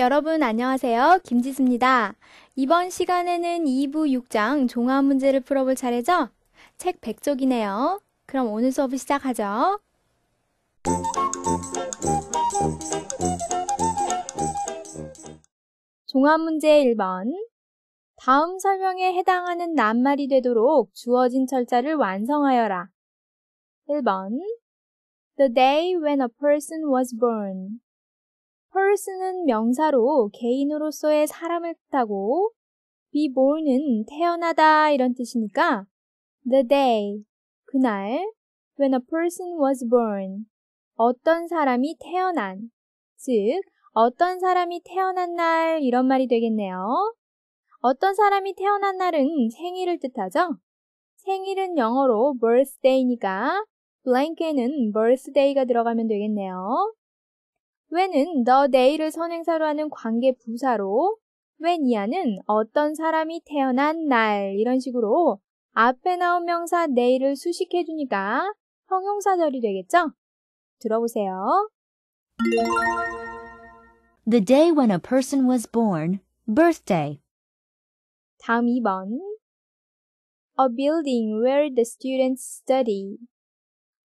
여러분 안녕하세요. 김지수입니다. 이번 시간에는 2부 6장 종합 문제를 풀어볼 차례죠? 책 100쪽이네요. 그럼 오늘 수업 시작하죠. 종합 문제 1번. 다음 설명에 해당하는 낱말이 되도록 주어진 철자를 완성하여라. 1번. The day when a person was born. person은 명사로 개인으로서의 사람을 뜻하고 be born은 태어나다 이런 뜻이니까 the day 그날 when a person was born 어떤 사람이 태어난 즉 어떤 사람이 태어난 날 이런 말이 되겠네요. 어떤 사람이 태어난 날은 생일을 뜻하죠. 생일은 영어로 birthday니까 blank에는 birthday가 들어가면 되겠네요. when은 the day를 선행사로 하는 관계 부사로 when 이하는 어떤 사람이 태어난 날 이런 식으로 앞에 나온 명사 day를 수식해 주니까 형용사절이 되겠죠? 들어보세요. The day when a person was born, birthday. 다음 2번. A building where the students study.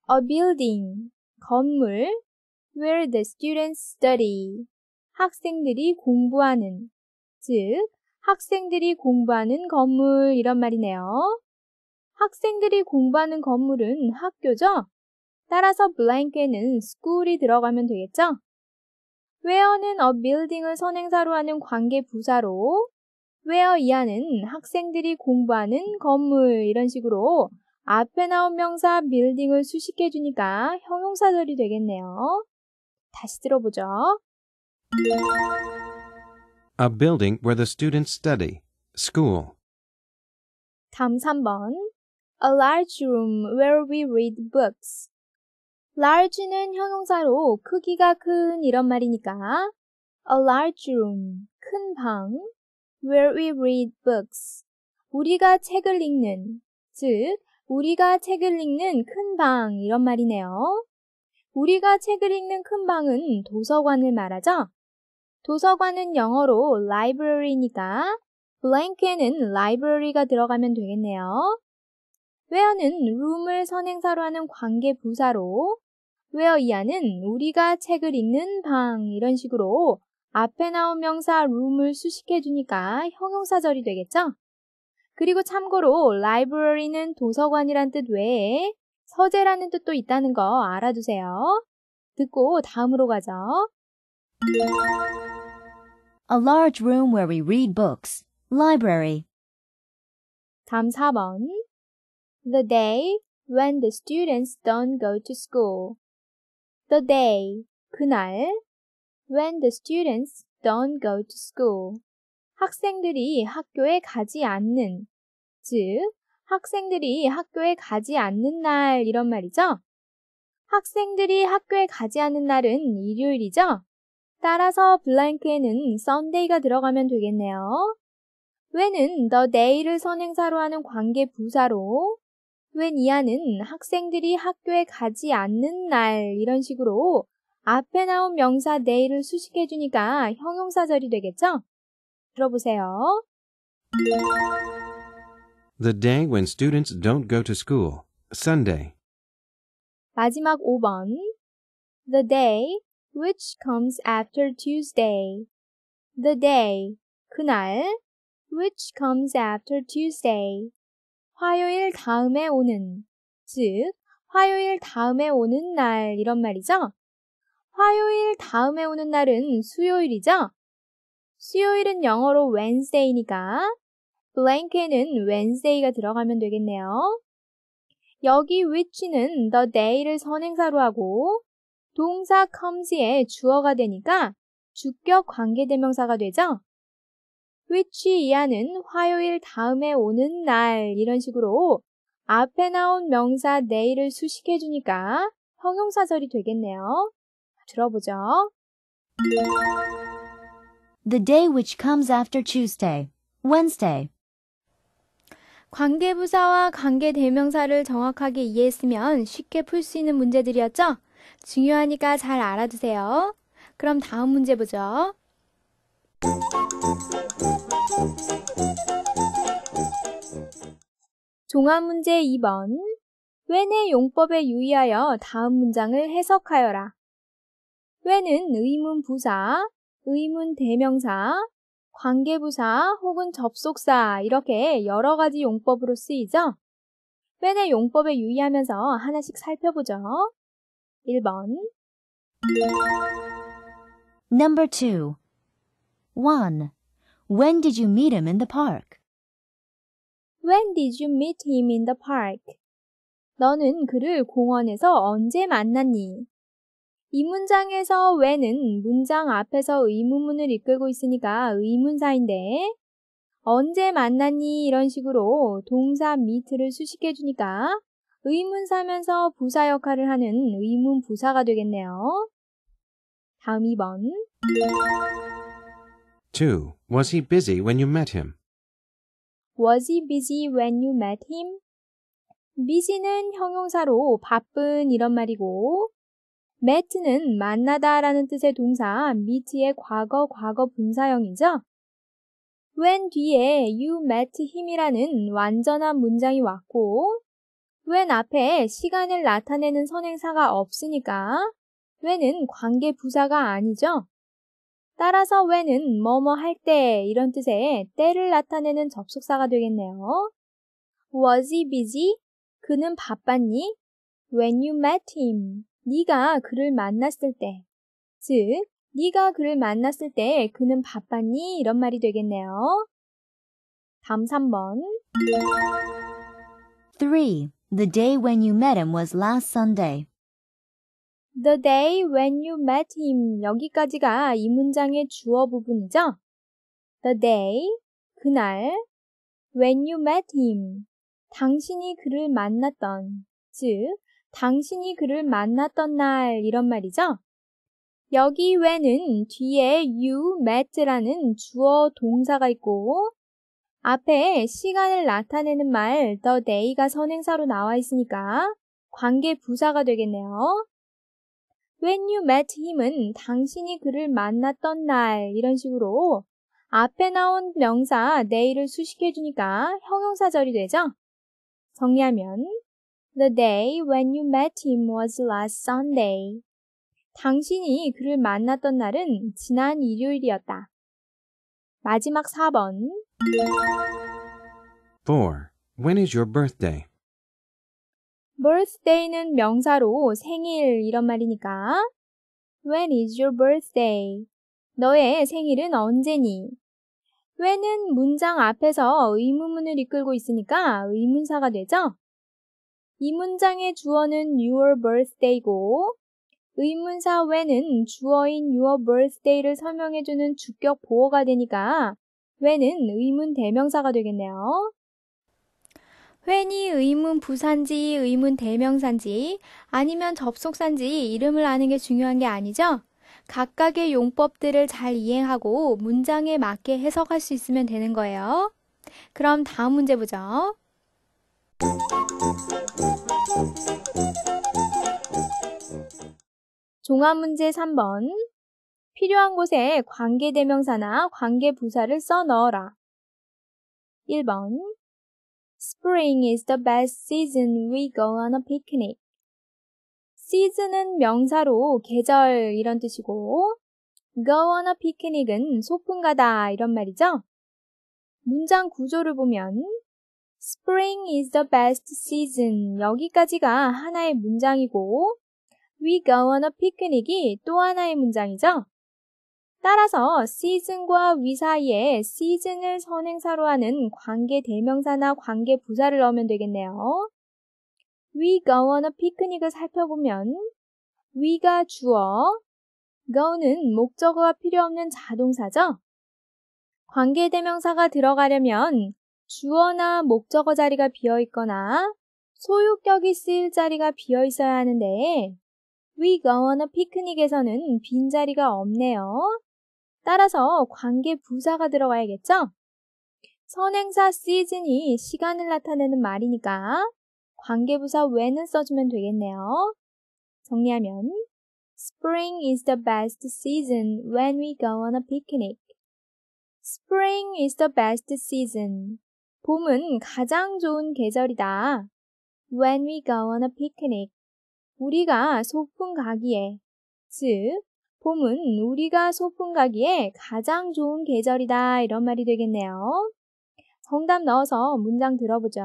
A building, 건물, where the students study. 학생들이 공부하는. 즉, 학생들이 공부하는 건물 이런 말이네요. 학생들이 공부하는 건물은 학교죠? 따라서 blank에는 school이 들어가면 되겠죠? where는 a building을 선행사로 하는 관계 부사로 where 이하는 학생들이 공부하는 건물 이런 식으로 앞에 나온 명사 building을 수식해 주니까 형용사들이 되겠네요. 다시 들어보죠. A building where the students study. School. 다음 3번. A large room where we read books. large는 형용사로 크기가 큰 이런 말이니까 a large room, 큰 방, where we read books, 우리가 책을 읽는, 즉 우리가 책을 읽는 큰 방 이런 말이네요. 우리가 책을 읽는 큰 방은 도서관을 말하죠. 도서관은 영어로 library니까 b l a n k 에는 library가 들어가면 되겠네요. where는 room을 선행사로 하는 관계 부사로 where 이하는 우리가 책을 읽는 방 이런 식으로 앞에 나온 명사 room을 수식해 주니까 형용사절이 되겠죠? 그리고 참고로 library는 도서관이란 뜻 외에 서재라는 뜻도 있다는 거 알아두세요. 듣고 다음으로 가죠. A large room where we read books. Library. 다음 4번. The day when the students don't go to school. The day. 그날. When the students don't go to school. 학생들이 학교에 가지 않는. 즉, 학생들이 학교에 가지 않는 날 이런 말이죠. 학생들이 학교에 가지 않는 날은 일요일이죠. 따라서 블랭크에는 Sunday가 들어가면 되겠네요. 왜는 e n 은 the day를 선행사로 하는 관계 부사로 왜 이하는 학생들이 학교에 가지 않는 날 이런 식으로 앞에 나온 명사 day를 수식해 주니까 형용사절이 되겠죠? 들어보세요. The day when students don't go to school. Sunday. 마지막 5번. The day which comes after Tuesday. The day. 그날. which comes after Tuesday. 화요일 다음에 오는. 즉, 화요일 다음에 오는 날. 이런 말이죠. 화요일 다음에 오는 날은 수요일이죠. 수요일은 영어로 Wednesday니까 blank에는 Wednesday가 들어가면 되겠네요. 여기 which는 the day를 선행사로 하고 동사 comes에 주어가 되니까 주격 관계대명사가 되죠. which 이하는 화요일 다음에 오는 날 이런 식으로 앞에 나온 명사 day를 수식해 주니까 형용사절이 되겠네요. 들어보죠. The day which comes after Tuesday, Wednesday. 관계부사와 관계대명사를 정확하게 이해했으면 쉽게 풀 수 있는 문제들이었죠? 중요하니까 잘 알아두세요. 그럼 다음 문제 보죠. 종합 문제 2번. 왜 내 용법에 유의하여 다음 문장을 해석하여라. 왜는 의문 부사, 의문 대명사, 관계부사 혹은 접속사 이렇게 여러 가지 용법으로 쓰이죠. 맨의 용법에 유의하면서 하나씩 살펴보죠. 1번 Number 2 1. When did you meet him in the park? When did you meet him in the park? 너는 그를 공원에서 언제 만났니? 이 문장에서 when은 문장 앞에서 의문문을 이끌고 있으니까 의문사인데 언제 만났니 이런 식으로 동사 meet를 수식해 주니까 의문사면서 부사 역할을 하는 의문 부사가 되겠네요. 다음 2번 2. Was he busy when you met him? Was he busy when you met him? busy는 형용사로 바쁜 이런 말이고 met는 만나다라는 뜻의 동사 meet의 과거 과거 분사형이죠. when 뒤에 you met him이라는 완전한 문장이 왔고 when 앞에 시간을 나타내는 선행사가 없으니까 when은 관계 부사가 아니죠. 따라서 when은 뭐뭐 할 때 이런 뜻의 때를 나타내는 접속사가 되겠네요. Was he busy? 그는 바빴니? When you met him. 네가 그를 만났을 때, 즉 네가 그를 만났을 때 그는 바빴니? 이런 말이 되겠네요. 다음 3번. 3. The day when you met him was last Sunday. The day when you met him. 여기까지가 이 문장의 주어 부분이죠. The day. 그날. When you met him. 당신이 그를 만났던. 즉, 당신이 그를 만났던 날 이런 말이죠. 여기 왜는 뒤에 you met라는 주어 동사가 있고 앞에 시간을 나타내는 말 the day가 선행사로 나와 있으니까 관계 부사가 되겠네요. When you met him은 당신이 그를 만났던 날 이런 식으로 앞에 나온 명사 day를 수식해 주니까 형용사절이 되죠. 정리하면 The day when you met him was last Sunday. 당신이 그를 만났던 날은 지난 일요일이었다. 마지막 4번. 4. When is your birthday? birthday는 명사로 생일 이런 말이니까 When is your birthday? 너의 생일은 언제니? when은 문장 앞에서 의문문을 이끌고 있으니까 의문사가 되죠? 이 문장의 주어는 your birthday고 의문사 when은 주어인 your birthday를 설명해주는 주격 보호가 되니까 when은 의문 대명사가 되겠네요. when이 의문 부산지, 의문 대명사인지 아니면 접속사인지 이름을 아는 게 중요한 게 아니죠? 각각의 용법들을 잘이해하고 문장에 맞게 해석할 수 있으면 되는 거예요. 그럼 다음 문제 보죠. 종합문제 3번. 필요한 곳에 관계대명사나 관계부사를 써 넣어라. 1번. Spring is the best season we go on a picnic. 시즌은 명사로 계절 이런 뜻이고, go on a picnic은 소풍 가다 이런 말이죠. 문장 구조를 보면, Spring is the best season 여기까지가 하나의 문장이고, We go on a picnic이 또 하나의 문장이죠. 따라서 season과 we 사이에 season을 선행사로 하는 관계 대명사나 관계 부사를 넣으면 되겠네요. We go on a picnic을 살펴보면 we가 주어, go는 목적어가 필요 없는 자동사죠. 관계 대명사가 들어가려면 주어나 목적어 자리가 비어 있거나 소유격이 쓰일 자리가 비어 있어야 하는데 We go on a picnic에서는 빈자리가 없네요. 따라서 관계 부사가 들어가야겠죠? 선행사 시즌이 시간을 나타내는 말이니까 관계부사 when은 써주면 되겠네요. 정리하면 Spring is the best season when we go on a picnic. Spring is the best season. 봄은 가장 좋은 계절이다. When we go on a picnic. 우리가 소풍 가기에, 즉, 봄은 우리가 소풍 가기에 가장 좋은 계절이다. 이런 말이 되겠네요. 정답 넣어서 문장 들어보죠.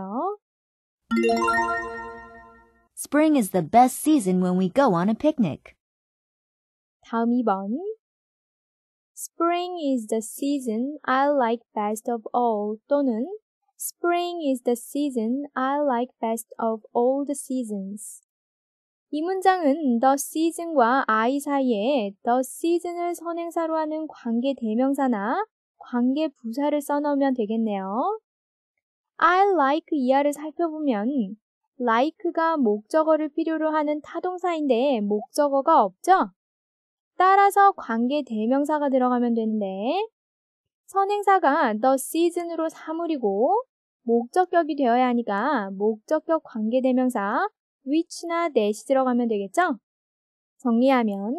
Spring is the best season when we go on a picnic. 다음 2번. Spring is the season I like best of all 또는 Spring is the season I like best of all the seasons. 이 문장은 the season과 I 사이에 the season을 선행사로 하는 관계 대명사나 관계 부사를 써넣으면 되겠네요. I like 이하를 살펴보면 like가 목적어를 필요로 하는 타동사인데 목적어가 없죠? 따라서 관계 대명사가 들어가면 되는데 선행사가 the season으로 사물이고 목적격이 되어야 하니까 목적격 관계 대명사 which나 t h a t 들어가면 되겠죠? 정리하면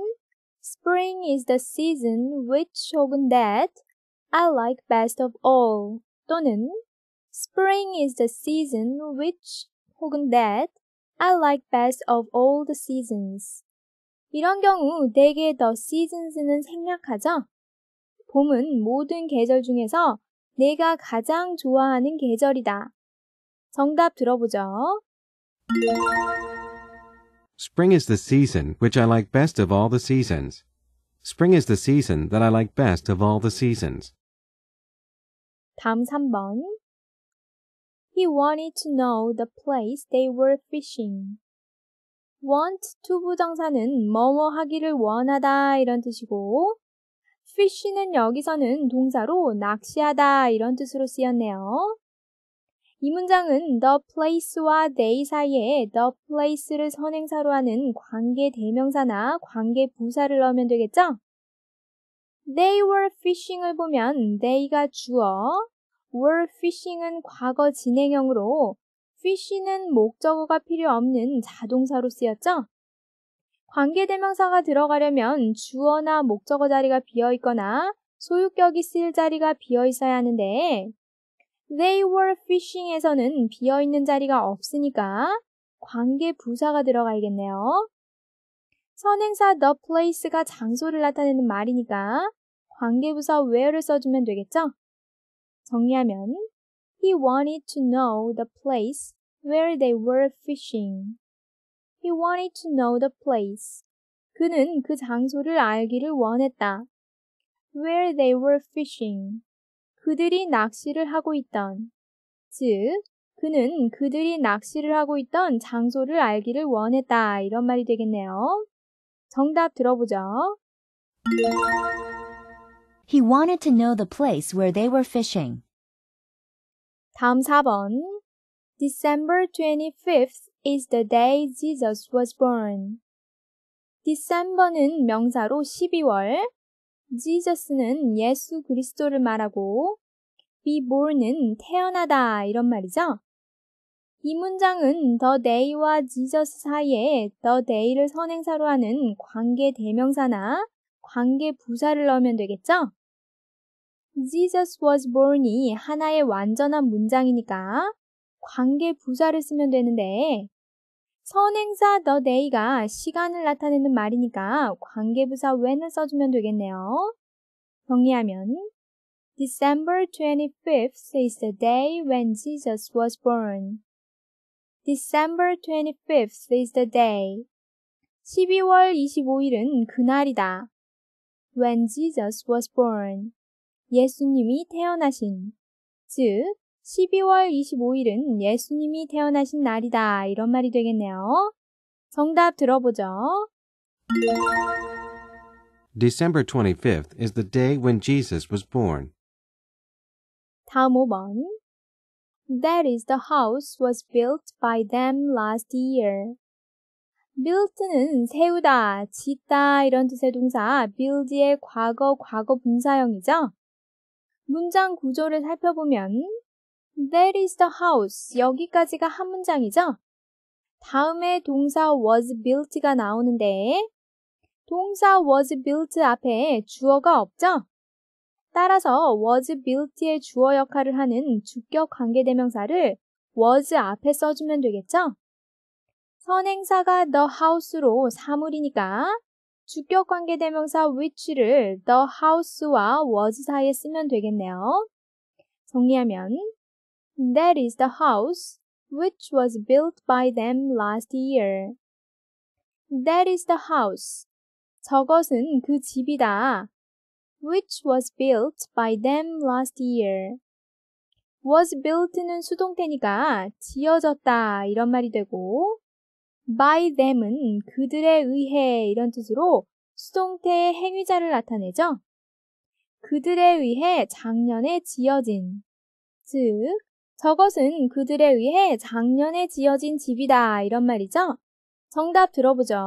Spring is the season which 혹은 that I like best of all 또는 Spring is the season which 혹은 that I like best of all the seasons. 이런 경우 대개 the seasons는 생략하죠. 봄은 모든 계절 중에서 내가 가장 좋아하는 계절이다. 정답 들어보죠. Spring is the season which I like best of all the seasons. Spring is the season that I like best of all the seasons. 다음 3번. He wanted to know the place they were fishing. want to 부정사는 뭐뭐 하기를 원하다 이런 뜻이고 fish는 여기서는 동사로 낚시하다 이런 뜻으로 쓰였네요. 이 문장은 the place와 they 사이에 the place를 선행사로 하는 관계 대명사나 관계 부사를 넣으면 되겠죠? They were fishing을 보면 they가 주어, were fishing은 과거 진행형으로 fishing은 목적어가 필요 없는 자동사로 쓰였죠? 관계 대명사가 들어가려면 주어나 목적어 자리가 비어 있거나 소유격이 쓰일 자리가 비어 있어야 하는데 They were fishing에서는 비어있는 자리가 없으니까 관계 부사가 들어가야겠네요. 선행사 the place가 장소를 나타내는 말이니까 관계부사 where를 써주면 되겠죠? 정리하면 He wanted to know the place where they were fishing. He wanted to know the place. 그는 그 장소를 알기를 원했다. Where they were fishing. 그들이 낚시를 하고 있던, 즉, 그는 그들이 낚시를 하고 있던 장소를 알기를 원했다. 이런 말이 되겠네요. 정답 들어보죠. He wanted to know the place where they were fishing. 다음 4번. December 25th is the day Jesus was born. December는 명사로 12월, Jesus는 예수 그리스도를 말하고 be born은 태어나다 이런 말이죠. 이 문장은 the day와 Jesus 사이에 the day를 선행사로 하는 관계 대명사나 관계 부사를 넣으면 되겠죠? Jesus was born이 하나의 완전한 문장이니까 관계 부사를 쓰면 되는데 선행사 the day가 시간을 나타내는 말이니까 관계부사 when을 써주면 되겠네요. 정리하면 December 25th is the day when Jesus was born. December 25th is the day. 12월 25일은 그날이다. When Jesus was born. 예수님이 태어나신. 즉, 12월 25일은 예수님이 태어나신 날이다. 이런 말이 되겠네요. 정답 들어보죠. December 25th is the day when Jesus was born. 다음 5번. That is the house was built by them last year. built는 세우다, 짓다 이런 뜻의 동사 build의 과거 과거 분사형이죠. 문장 구조를 살펴보면 That is the house. 여기까지가 한 문장이죠? 다음에 동사 was built가 나오는데 동사 was built 앞에 주어가 없죠? 따라서 was built의 주어 역할을 하는 주격 관계대명사를 was 앞에 써주면 되겠죠? 선행사가 the house로 사물이니까 주격 관계대명사 which를 the house와 was 사이에 쓰면 되겠네요. 정리하면 That is the house which was built by them last year. That is the house. 저것은 그 집이다. Which was built by them last year. was built는 수동태니까 지어졌다 이런 말이 되고 by them은 그들에 의해 이런 뜻으로 수동태의 행위자를 나타내죠. 그들에 의해 작년에 지어진 즉 저것은 그들에 의해 작년에 지어진 집이다. 이런 말이죠. 정답 들어보죠.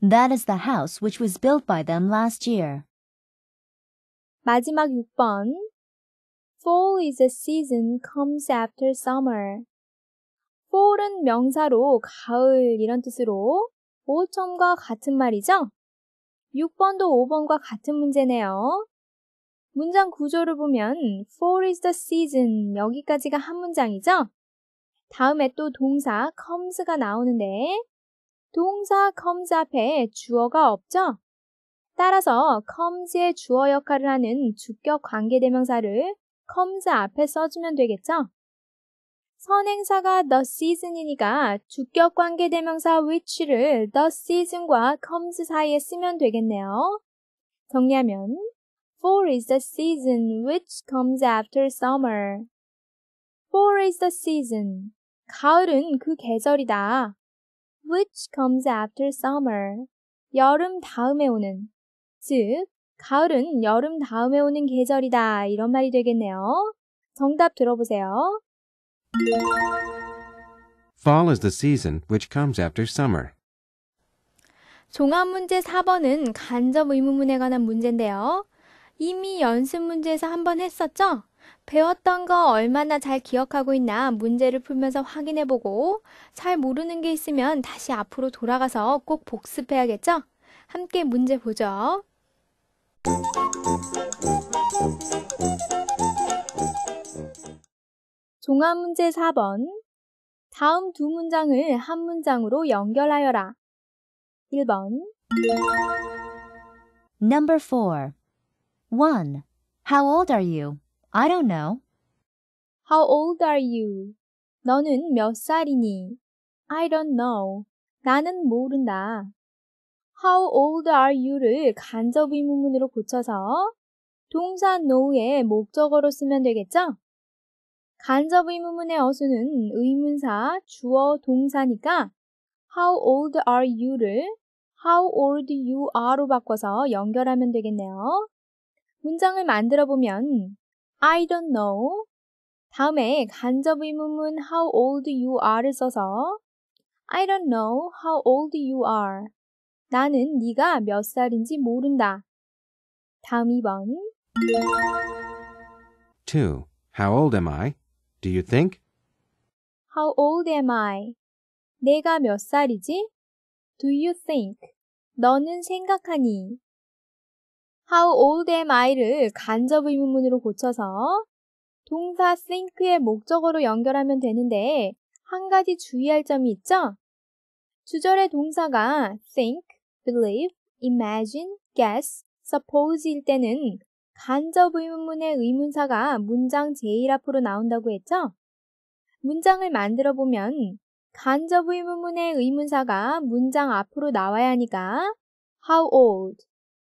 That is the house which was built by them last year. 마지막 6번. Fall is a season comes after summer. fall은 명사로 가을 이런 뜻으로 5첨과 같은 말이죠. 6번도 5번과 같은 문제네요. 문장 구조를 보면 fall is the season 여기까지가 한 문장이죠? 다음에 또 동사 comes가 나오는데 동사 comes 앞에 주어가 없죠? 따라서 comes의 주어 역할을 하는 주격 관계대명사를 comes 앞에 써주면 되겠죠? 선행사가 the season이니까 주격 관계대명사 which를 the season과 comes 사이에 쓰면 되겠네요. 정리하면 Fall is the season which comes after summer. Fall is the season. 가을은 그 계절이다. Which comes after summer. 여름 다음에 오는. 즉, 가을은 여름 다음에 오는 계절이다. 이런 말이 되겠네요. 정답 들어보세요. Fall is the season which comes after summer. 종합 문제 4번은 간접 의문문에 관한 문제인데요. 이미 연습 문제에서 한번 했었죠? 배웠던 거 얼마나 잘 기억하고 있나 문제를 풀면서 확인해보고 잘 모르는 게 있으면 다시 앞으로 돌아가서 꼭 복습해야겠죠? 함께 문제 보죠. 종합 문제 4번. 다음 두 문장을 한 문장으로 연결하여라. 1번. Number 4. 1. How old are you? I don't know. How old are you? 너는 몇 살이니? I don't know. 나는 모른다. How old are you를 간접 의문문으로 고쳐서 동사 know의 목적어로 쓰면 되겠죠? 간접 의문문의 어수는 의문사, 주어, 동사니까 How old are you를 How old you are로 바꿔서 연결하면 되겠네요. 문장을 만들어 보면 I don't know 다음에 간접 의문문 how old you are를 써서 I don't know how old you are 나는 네가 몇 살인지 모른다. 다음 2번 2. How old am I? Do you think? How old am I? 내가 몇 살이지? Do you think? 너는 생각하니? How old am I를 간접 의문문으로 고쳐서 동사 think의 목적어로 연결하면 되는데 한 가지 주의할 점이 있죠? 주절의 동사가 think, believe, imagine, guess, suppose일 때는 간접 의문문의 의문사가 문장 제일 앞으로 나온다고 했죠? 문장을 만들어 보면 간접 의문문의 의문사가 문장 앞으로 나와야 하니까 how old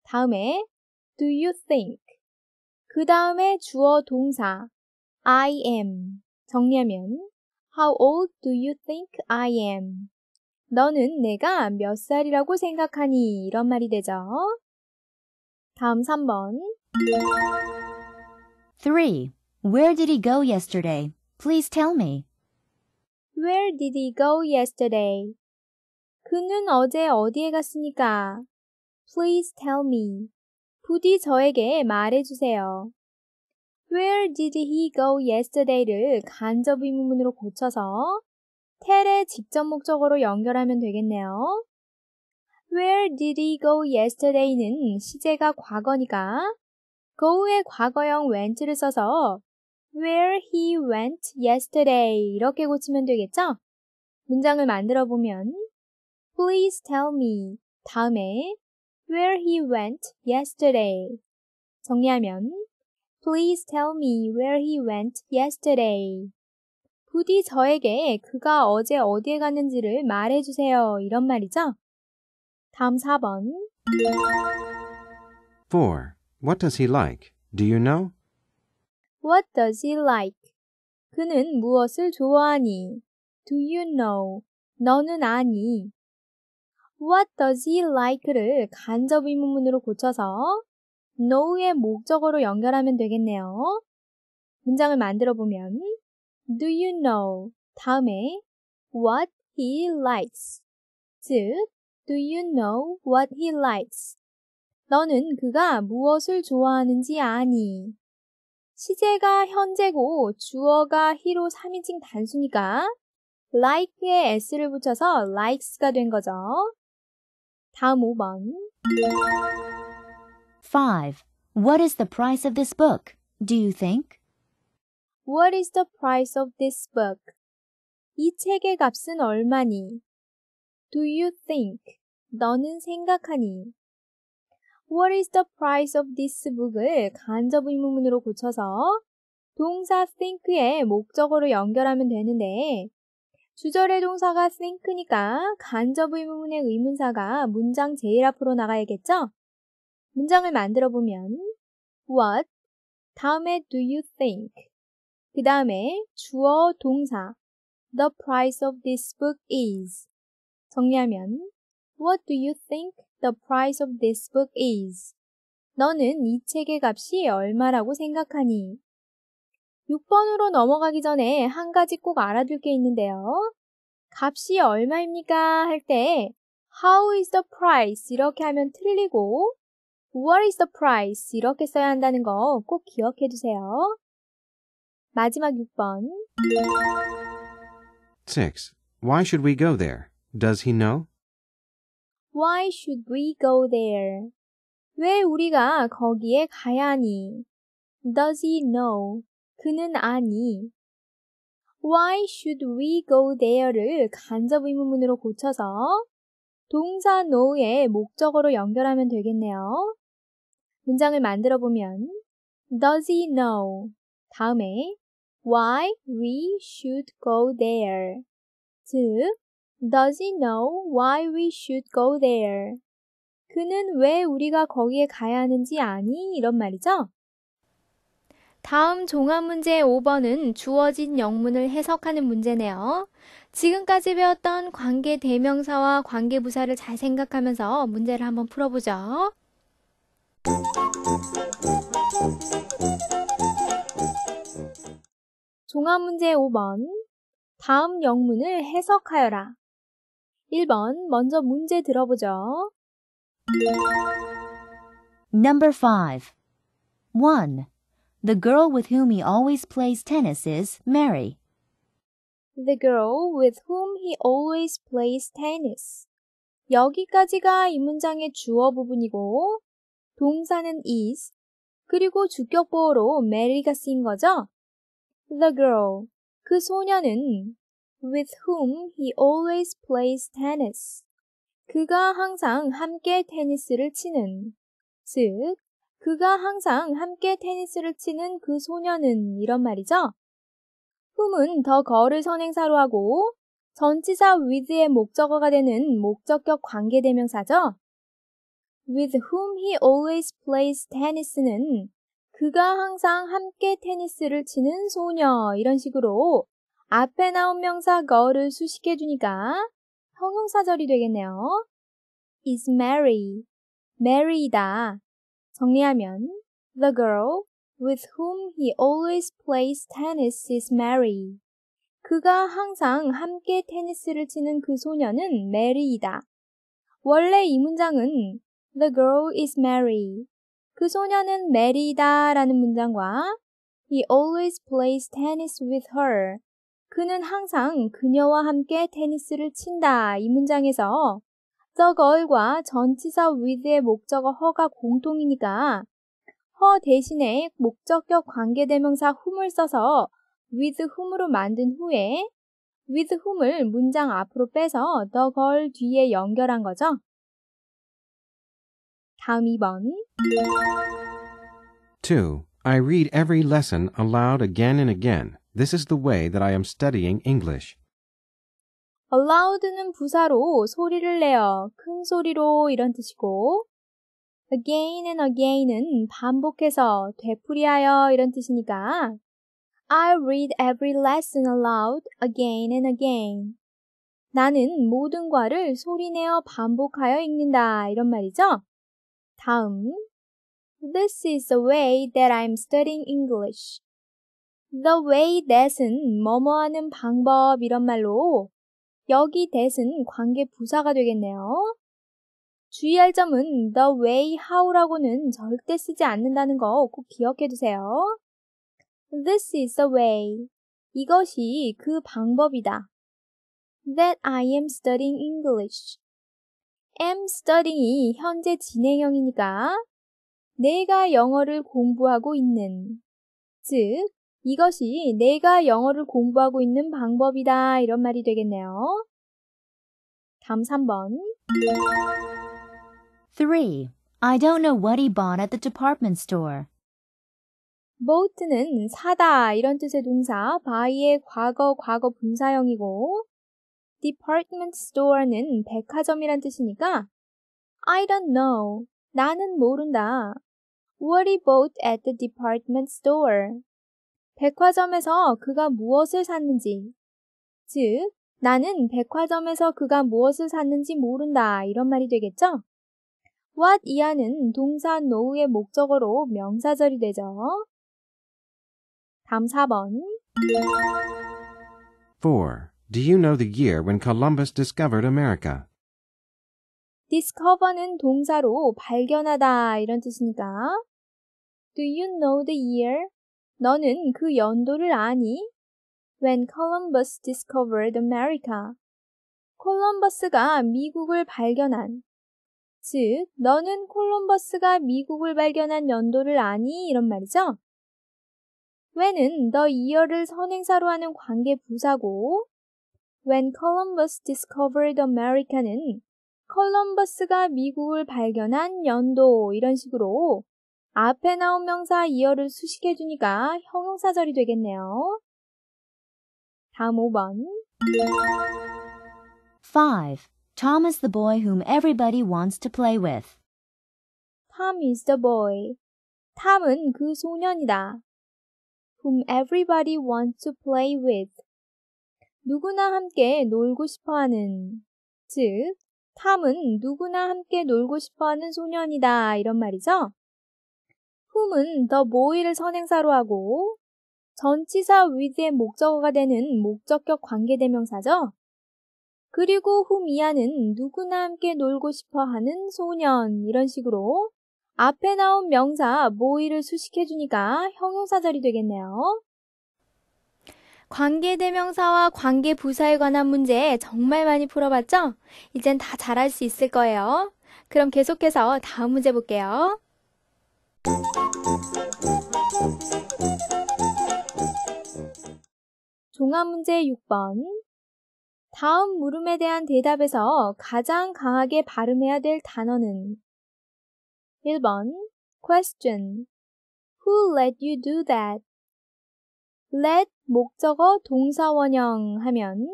다음에 do you think? 그 다음에 주어 동사 I am 정리하면 How old do you think I am? 너는 내가 몇 살이라고 생각하니? 이런 말이 되죠. 다음 3번 3. Where did he go yesterday? Please tell me. Where did he go yesterday? 그는 어제 어디에 갔습니까? Please tell me. 부디 저에게 말해주세요. Where did he go yesterday를 간접 의문문으로 고쳐서 tell의 직접 목적어로 연결하면 되겠네요. Where did he go yesterday는 시제가 과거니까 go의 과거형 went를 써서 where he went yesterday 이렇게 고치면 되겠죠? 문장을 만들어 보면 Please tell me 다음에 where he went yesterday. 정리하면 Please tell me where he went yesterday. 부디 저에게 그가 어제 어디에 갔는지를 말해주세요. 이런 말이죠. 다음 4번. 4. What does he like? Do you know? What does he like? 그는 무엇을 좋아하니? Do you know? 너는 아니? What does he like를 간접 의문문으로 고쳐서 know의 목적어로 연결하면 되겠네요. 문장을 만들어 보면 Do you know? 다음에 what he likes. 즉, do you know what he likes? 너는 그가 무엇을 좋아하는지 아니? 시제가 현재고 주어가 he로 3인칭 단수니까 like에 s를 붙여서 likes가 된 거죠. 다음 5번. 5. What is the price of this book? Do you think? What is the price of this book? 이 책의 값은 얼마니? Do you think? 너는 생각하니? What is the price of this book을 간접 의문문으로 고쳐서 동사 t h i n k 에 목적어로 연결하면 되는데 주절의 동사가 think니까 간접의 문의 의문사가 문장 제일 앞으로 나가야겠죠? 문장을 만들어 보면 what 다음에 do you think 그 다음에 주어 동사 the price of this book is 정리하면 what do you think the price of this book is 너는 이 책의 값이 얼마라고 생각하니? 6번으로 넘어가기 전에 한 가지 꼭 알아둘 게 있는데요. 값이 얼마입니까? 할 때 How is the price? 이렇게 하면 틀리고 What is the price? 이렇게 써야 한다는 거 꼭 기억해 두세요. 마지막 6번. 6. Why should we go there? Does he know? Why should we go there? 왜 우리가 거기에 가야 하니? Does he know? 그는 아니. Why should we go there를 간접 의문문으로 고쳐서 동사 no의 목적어로 연결하면 되겠네요. 문장을 만들어 보면 Does he know? 다음에 Why we should go there? 즉 Does he know why we should go there? 그는 왜 우리가 거기에 가야 하는지 아니? 이런 말이죠. 다음 종합 문제 5번은 주어진 영문을 해석하는 문제네요. 지금까지 배웠던 관계 대명사와 관계 부사를 잘 생각하면서 문제를 한번 풀어보죠. 종합 문제 5번. 다음 영문을 해석하여라. 1번. 먼저 문제 들어보죠. Number 5. 1. The girl with whom he always plays tennis is Mary. The girl with whom he always plays tennis. 여기까지가 이 문장의 주어 부분이고 동사는 is 그리고 주격보어로 Mary가 쓰인 거죠. The girl 그 소녀는 with whom he always plays tennis 그가 항상 함께 테니스를 치는 즉 그가 항상 함께 테니스를 치는 그 소녀는 이런 말이죠. 품은 더 거를 선행사로 하고 전치사 with의 목적어가 되는 목적격 관계대명사죠. With whom he always plays tennis는 그가 항상 함께 테니스를 치는 소녀 이런 식으로 앞에 나온 명사 거를 수식해 주니까 형용사절이 되겠네요. is marry, m a r y 다 정리하면 The girl with whom he always plays tennis is Mary. 그가 항상 함께 테니스를 치는 그 소녀는 메리이다. 원래 이 문장은 The girl is Mary. 그 소녀는 메리이다 라는 문장과 He always plays tennis with her. 그는 항상 그녀와 함께 테니스를 친다. 이 문장에서 적얼과 전치사 with의 목적어 허가 공통이니까 허 대신에 목적격 관계대명사 whom을 써서 with whom으로 만든 후에 with whom을 문장 앞으로 빼서 the girl 뒤에 연결한 거죠. 다음 2번 2. I read every lesson aloud again and again. This is the way that I am studying English. aloud는 부사로 소리를 내어 큰 소리로 이런 뜻이고 again and again은 반복해서 되풀이하여 이런 뜻이니까 I read every lesson aloud again and again. 나는 모든 과를 소리내어 반복하여 읽는다 이런 말이죠. 다음 This is the way that I'm studying English. The way that은 뭐뭐하는 방법 이런 말로 여기 that은 관계 부사가 되겠네요. 주의할 점은 the way how라고는 절대 쓰지 않는다는 거 꼭 기억해 두세요. This is the way. 이것이 그 방법이다. That I am studying English. am studying이 현재 진행형이니까 내가 영어를 공부하고 있는 즉 이것이 내가 영어를 공부하고 있는 방법이다. 이런 말이 되겠네요. 다음 3번. 3. I don't know what he bought at the department store. boat는 사다 이런 뜻의 동사 buy의 과거 과거 분사형이고 department store는 백화점이란 뜻이니까 I don't know 나는 모른다. What he bought at the department store 백화점에서 그가 무엇을 샀는지. 즉, 나는 백화점에서 그가 무엇을 샀는지 모른다. 이런 말이 되겠죠? What 이하는 동사 know의 목적어로 명사절이 되죠. 다음 4번. 4. Do you know the year when Columbus discovered America? discover는 동사로 발견하다 이런 뜻이니까 Do you know the year 너는 그 연도를 아니? When Columbus discovered America. 콜럼버스가 미국을 발견한. 즉, 너는 콜럼버스가 미국을 발견한 연도를 아니? 이런 말이죠. when은 the year를 선행사로 하는 관계 부사고, when Columbus discovered America는 콜럼버스가 미국을 발견한 연도 이런 식으로 앞에 나온 명사 이어를 수식해 주니까 형용사절이 되겠네요. 다음 5번. 5. Tom is the boy whom everybody wants to play with. Tom is the boy. 탐은 그 소년이다. Whom everybody wants to play with. 누구나 함께 놀고 싶어하는. 즉, 탐은 누구나 함께 놀고 싶어하는 소년이다. 이런 말이죠. 훔은 더 모의를 선행사로 하고 전치사 위드의 목적어가 되는 목적격 관계대명사죠. 그리고 후미아는 누구나 함께 놀고 싶어 하는 소년 이런 식으로 앞에 나온 명사 모의를 수식해 주니까 형용사절이 되겠네요. 관계대명사와 관계부사에 관한 문제 정말 많이 풀어봤죠? 이젠 다 잘할 수 있을 거예요. 그럼 계속해서 다음 문제 볼게요. 종합문제 6번 다음 물음에 대한 대답에서 가장 강하게 발음해야 될 단어는 1번 question Who let you do that? let 목적어 동사원형 하면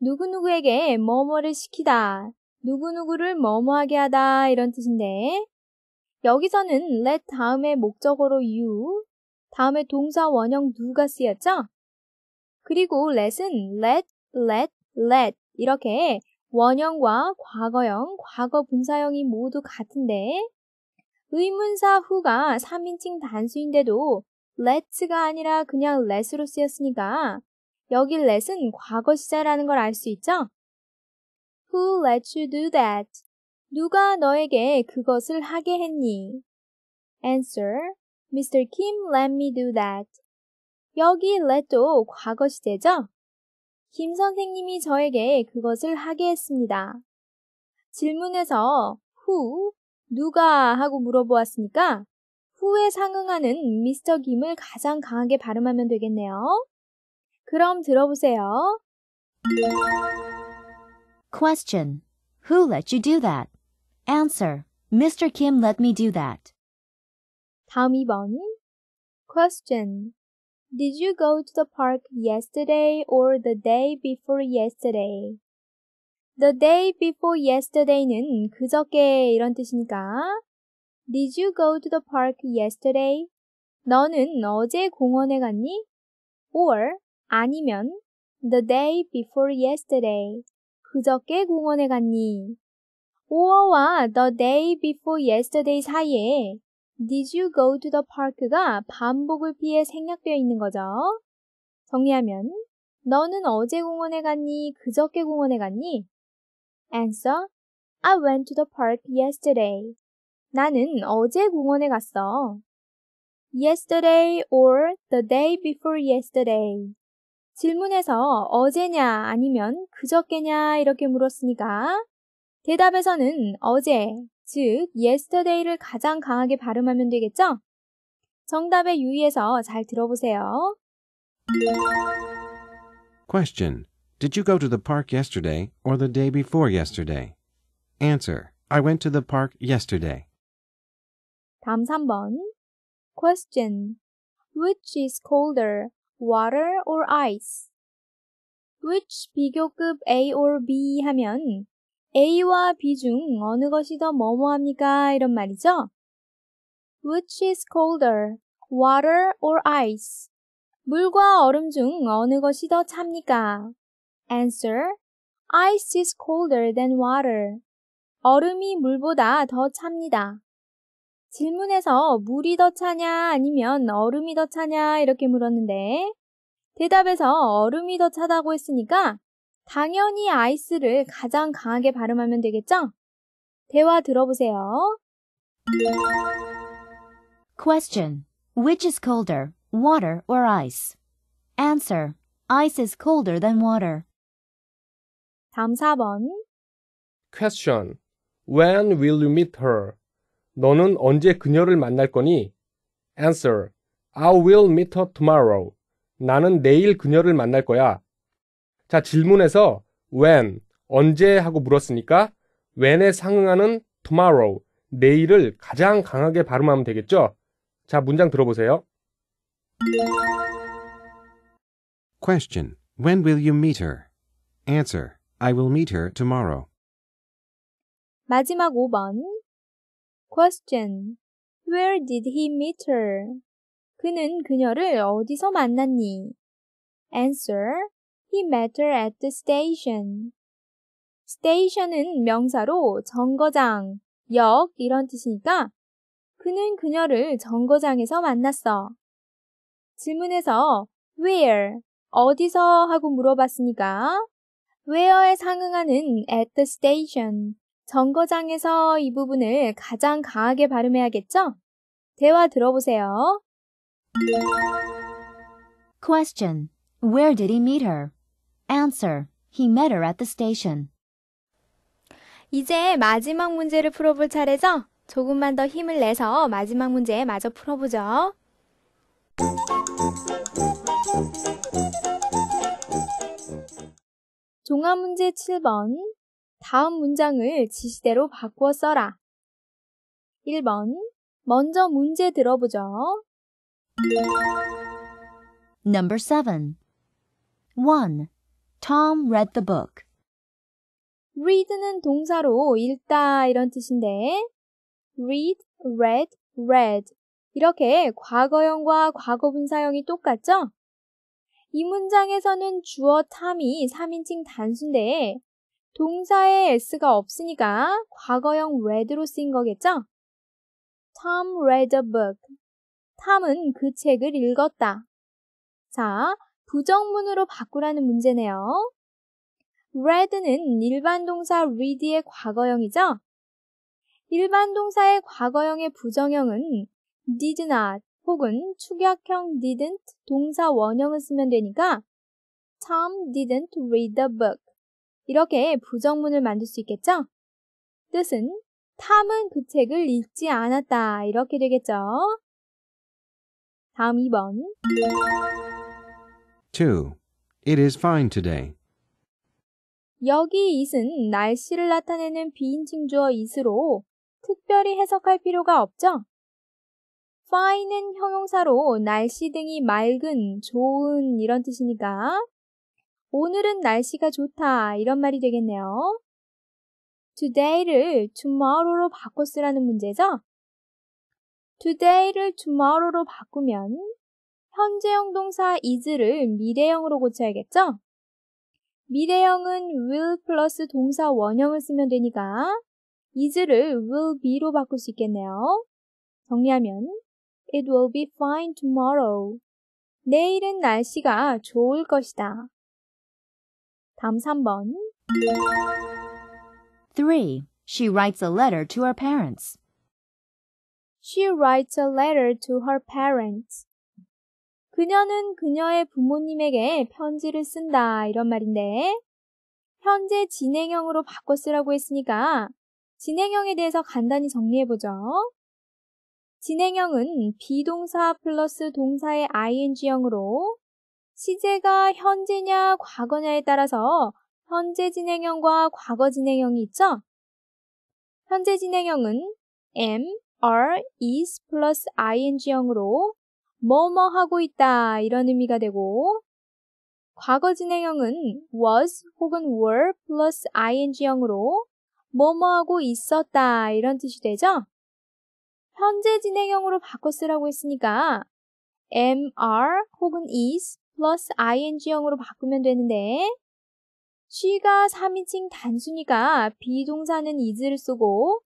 누구누구에게 뭐뭐를 시키다, 누구누구를 뭐뭐하게 하다 이런 뜻인데 여기서는 let 다음에 목적어로 you, 다음에 동사 원형 누가 쓰였죠? 그리고 let은 let, let, let 이렇게 원형과 과거형, 과거 분사형이 모두 같은데 의문사 후가 3인칭 단수인데도 let가 아니라 그냥 let으로 쓰였으니까 여기 let은 과거 시제라는 걸 알 수 있죠? Who let you do that? 누가 너에게 그것을 하게 했니? Answer. Mr. Kim let me do that. 여기 let도 과거 시제죠? 김 선생님이 저에게 그것을 하게 했습니다. 질문에서 who, 누가 하고 물어보았으니까 w 에 상응하는 미스터 김을 가장 강하게 발음하면 되겠네요. 그럼 들어보세요. Question. Who let you do that? Answer. Mr. Kim let me do that. 다음 2번. Question. Did you go to the park yesterday or the day before yesterday? The day before yesterday는 그저께 이런 뜻이니까 Did you go to the park yesterday? 너는 어제 공원에 갔니? Or 아니면 The day before yesterday. 그저께 공원에 갔니? 5월와 the day before yesterday 사이에 did you go to the park가 반복을 피해 생략되어 있는 거죠. 정리하면 너는 어제 공원에 갔니? 그저께 공원에 갔니? Answer I went to the park yesterday. 나는 어제 공원에 갔어. Yesterday or the day before yesterday. 질문에서 어제냐 아니면 그저께냐 이렇게 물었으니까 대답에서는 어제, 즉 yesterday를 가장 강하게 발음하면 되겠죠? 정답에 유의해서 잘 들어보세요. Question. Did you go to the park yesterday or the day before yesterday? Answer. I went to the park yesterday. 다음 3번. Question. Which is colder, water or ice? Which 비교급 A or B 하면 A와 B 중 어느 것이 더 뭐뭐합니까? 이런 말이죠. Which is colder, water or ice? 물과 얼음 중 어느 것이 더 찹니까? Answer. Ice is colder than water. 얼음이 물보다 더 찹니다. 질문에서 물이 더 차냐 아니면 얼음이 더 차냐 이렇게 물었는데 대답에서 얼음이 더 차다고 했으니까 당연히 아이스를 가장 강하게 발음하면 되겠죠? 대화 들어보세요. Question. Which is colder, water or ice? Answer. Ice is colder than water. 다음 4번. Question. When will you meet her? 너는 언제 그녀를 만날 거니? Answer. I will meet her tomorrow. 나는 내일 그녀를 만날 거야. 자, 질문에서 when, 언제 하고 물었으니까 when에 상응하는 tomorrow, 내일을 가장 강하게 발음하면 되겠죠? 자, 문장 들어보세요. Question. When will you meet her? Answer. I will meet her tomorrow. 마지막 5번. Question. Where did he meet her? 그는 그녀를 어디서 만났니? Answer. He met her at the station. station은 명사로 정거장, 역 이런 뜻이니까 그는 그녀를 정거장에서 만났어. 질문에서 where, 어디서 하고 물어봤으니까 where에 상응하는 at the station, 정거장에서 이 부분을 가장 강하게 발음해야겠죠? 대화 들어보세요. Question. Where did he meet her? Answer. He met her at the station. 이제 마지막 문제를 풀어볼 차례죠? 조금만 더 힘을 내서 마지막 문제 마저 풀어보죠. 종합 문제 7번. 다음 문장을 지시대로 바꾸어 써라. 1번. 먼저 문제 들어보죠. Number 7. 1. Tom read the book. read는 동사로 읽다 이런 뜻인데 read, read, read 이렇게 과거형과 과거분사형이 똑같죠? 이 문장에서는 주어 t i m 이 3인칭 단수인데 동사에 s가 없으니까 과거형 read로 쓰인 거겠죠? Tom read a book. 탐은 그 책을 읽었다. 자, 부정문으로 바꾸라는 문제네요. read는 일반 동사 read의 과거형이죠. 일반 동사의 과거형의 부정형은 did not 혹은 축약형 didn't 동사 원형을 쓰면 되니까 Tom didn't read the book. 이렇게 부정문을 만들 수 있겠죠? 뜻은 탐은 그 책을 읽지 않았다. 이렇게 되겠죠? 다음 2번. 2. It is fine today. 여기 it은 날씨를 나타내는 비인칭주어 it으로 특별히 해석할 필요가 없죠? fine은 형용사로 날씨 등이 맑은, 좋은 이런 뜻이니까 오늘은 날씨가 좋다 이런 말이 되겠네요. today를 tomorrow로 바꿔 쓰라는 문제죠? today를 tomorrow로 바꾸면 현재형 동사 is를 미래형으로 고쳐야겠죠? 미래형은 will 플러스 동사 원형을 쓰면 되니까 is를 will be로 바꿀 수 있겠네요. 정리하면 It will be fine tomorrow. 내일은 날씨가 좋을 것이다. 다음 3번 3. She writes a letter to her parents. She writes a letter to her parents. 그녀는 그녀의 부모님에게 편지를 쓴다 이런 말인데 현재 진행형으로 바꿔 쓰라고 했으니까 진행형에 대해서 간단히 정리해보죠. 진행형은 비동사 플러스 동사의 ing형으로 시제가 현재냐 과거냐에 따라서 현재 진행형과 과거 진행형이 있죠. 현재 진행형은 am, are, is 플러스 ing형으로 뭐뭐 하고 있다 이런 의미가 되고 과거 진행형은 was 혹은 were plus ing형으로 뭐뭐 하고 있었다 이런 뜻이 되죠. 현재 진행형으로 바꿔 쓰라고 했으니까 am, are 혹은 is plus ing형으로 바꾸면 되는데 she가 3인칭 단수니까 비동사는 is를 쓰고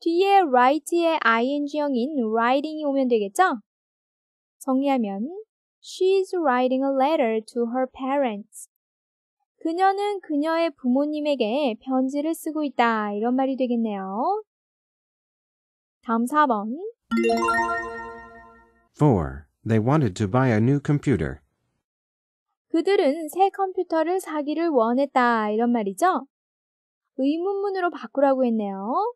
뒤에 write의 ing형인 writing이 오면 되겠죠? 정리하면 She's writing a letter to her parents. 그녀는 그녀의 부모님에게 편지를 쓰고 있다. 이런 말이 되겠네요. 다음 4번. 4. They wanted to buy a new computer. 그들은 새 컴퓨터를 사기를 원했다. 이런 말이죠. 의문문으로 바꾸라고 했네요.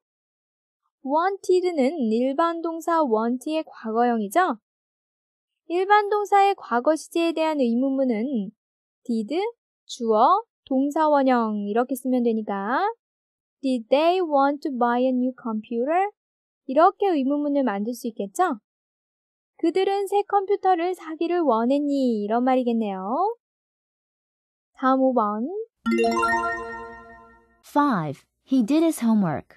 wanted는 일반 동사 want의 과거형이죠. 일반 동사의 과거 시제에 대한 의문문은 did, 주어, 동사 원형 이렇게 쓰면 되니까 Did they want to buy a new computer? 이렇게 의문문을 만들 수 있겠죠? 그들은 새 컴퓨터를 사기를 원했니? 이런 말이겠네요. 다음 5번 5. He did his homework.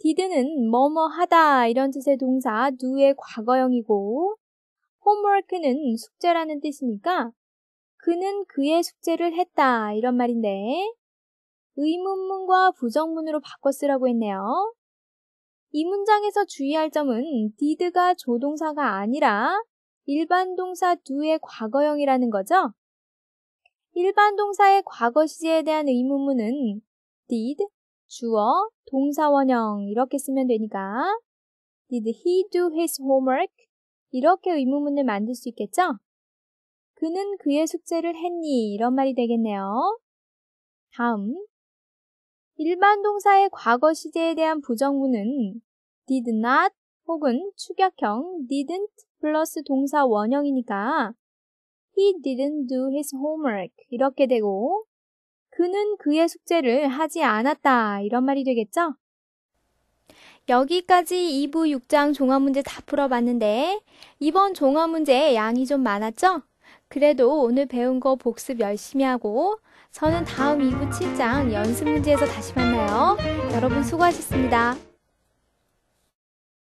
did는 뭐뭐 하다 이런 뜻의 동사 do의 과거형이고 h o m e w o r k 는 숙제라는 뜻이니까 그는 그의 숙제를 했다 이런 말인데 의문문과 부정문으로 바꿔 쓰라고 했네요. 이 문장에서 주의할 점은 did가 조동사가 아니라 일반 동사 do의 과거형이라는 거죠. 일반 동사의 과거 시제에 대한 의문문은 did, 주어, 동사원형 이렇게 쓰면 되니까 did he do his homework? 이렇게 의문문을 만들 수 있겠죠? 그는 그의 숙제를 했니? 이런 말이 되겠네요. 다음. 일반 동사의 과거 시제에 대한 부정문은 did not 혹은 축약형 didn't 플러스 동사 원형이니까 he didn't do his homework 이렇게 되고 그는 그의 숙제를 하지 않았다 이런 말이 되겠죠? 여기까지 2부 6장 종합문제 다 풀어봤는데 이번 종합문제 양이 좀 많았죠? 그래도 오늘 배운 거 복습 열심히 하고 저는 다음 2부 7장 연습문제에서 다시 만나요. 여러분 수고하셨습니다.